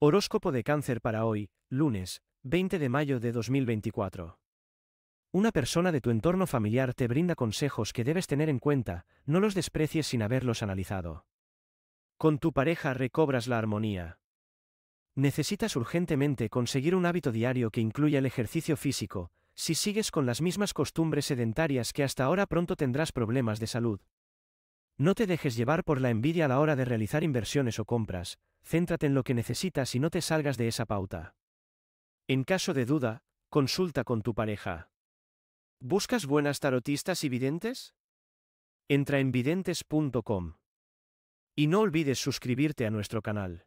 Horóscopo de cáncer para hoy, lunes, 20 de mayo de 2024. Una persona de tu entorno familiar te brinda consejos que debes tener en cuenta, no los desprecies sin haberlos analizado. Con tu pareja recobras la armonía. Necesitas urgentemente conseguir un hábito diario que incluya el ejercicio físico, si sigues con las mismas costumbres sedentarias que hasta ahora pronto tendrás problemas de salud. No te dejes llevar por la envidia a la hora de realizar inversiones o compras, céntrate en lo que necesitas y no te salgas de esa pauta. En caso de duda, consulta con tu pareja. ¿Buscas buenas tarotistas y videntes? Entra en videntes.com. Y no olvides suscribirte a nuestro canal.